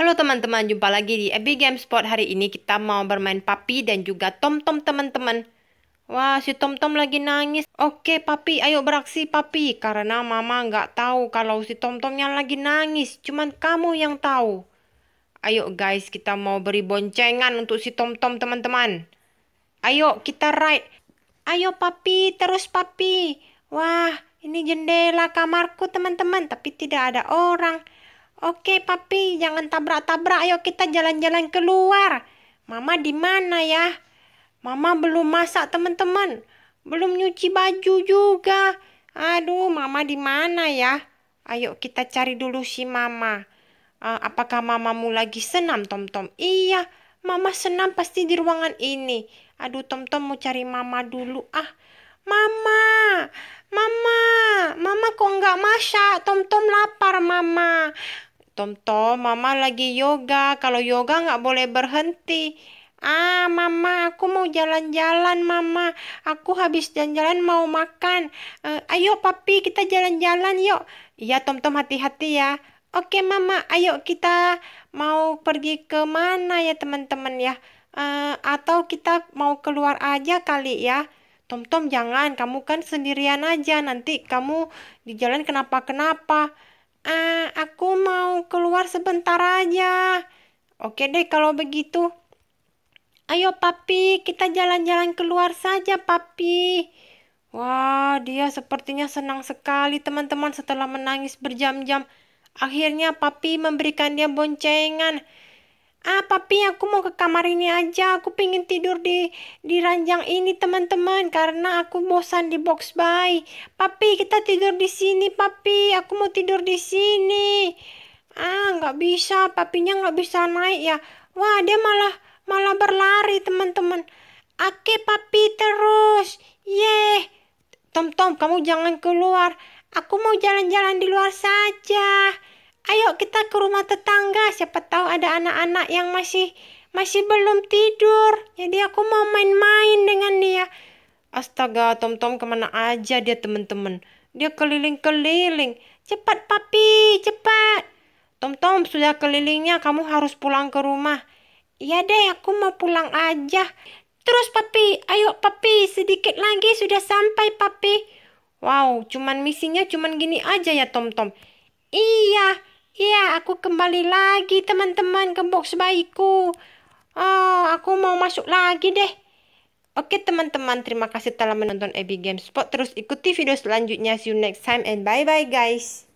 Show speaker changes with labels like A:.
A: Halo teman-teman, jumpa lagi di Abby Game Spot. Hari ini kita mau bermain Papi dan juga Tom Tom teman-teman. Wah, si Tom Tom lagi nangis. Oke, Papi, ayo beraksi Papi. Karena Mama nggak tahu kalau si Tom Tomnya lagi nangis. Cuman kamu yang tahu. Ayo guys, kita mau beri boncengan untuk si Tom Tom teman-teman. Ayo, kita ride. Ayo Papi, terus Papi. Wah, ini jendela kamarku teman-teman, tapi tidak ada orang. Oke, papi, jangan tabrak-tabrak. Ayo kita jalan-jalan keluar. Mama di mana ya? Mama belum masak, teman-teman. Belum nyuci baju juga. Aduh, mama di mana ya? Ayo kita cari dulu si mama. Uh, apakah mamamu lagi senam, Tom-Tom? Iya, mama senam pasti di ruangan ini. Aduh, Tom-Tom mau cari mama dulu. Ah, mama, mama, mama kok nggak masak? Tom-Tom lapar, mama. Tom-tom, mama lagi yoga. Kalau yoga nggak boleh berhenti. Ah, mama, aku mau jalan-jalan, mama. Aku habis jalan-jalan mau makan. Uh, ayo, papi, kita jalan-jalan yuk. Iya, Tom-tom, hati-hati ya. Oke, mama, ayo kita mau pergi ke mana ya, teman-teman ya. Uh, atau kita mau keluar aja kali ya. Tom-tom, jangan. Kamu kan sendirian aja. Nanti kamu di jalan kenapa-kenapa. Ah, uh, aku mau keluar sebentar aja. Oke deh kalau begitu. Ayo papi, kita jalan-jalan keluar saja papi. Wah, dia sepertinya senang sekali teman-teman setelah menangis berjam-jam. Akhirnya papi memberikan dia boncengan. Ah, papi, aku mau ke kamar ini aja. Aku pingin tidur di di ranjang ini, teman-teman, karena aku bosan di box bay. Papi, kita tidur di sini, papi. Aku mau tidur di sini ah nggak bisa papinya nggak bisa naik ya wah dia malah malah berlari teman-teman Oke papi terus ye Tom Tom kamu jangan keluar Aku mau jalan-jalan di luar saja Ayo kita ke rumah tetangga Siapa tahu ada anak-anak yang masih Masih belum tidur Jadi aku mau main-main dengan dia Astaga Tom Tom kemana aja dia teman-teman Dia keliling-keliling Cepat papi cepat Tom-Tom sudah kelilingnya, kamu harus pulang ke rumah. Iya deh, aku mau pulang aja. Terus papi, ayo papi, sedikit lagi sudah sampai papi. Wow, cuman misinya cuman gini aja ya Tom-Tom. Iya, iya aku kembali lagi teman-teman ke box bayiku. Oh, aku mau masuk lagi deh. Oke teman-teman, terima kasih telah menonton Abby Game Spot. Terus ikuti video selanjutnya. See you next time and bye-bye guys.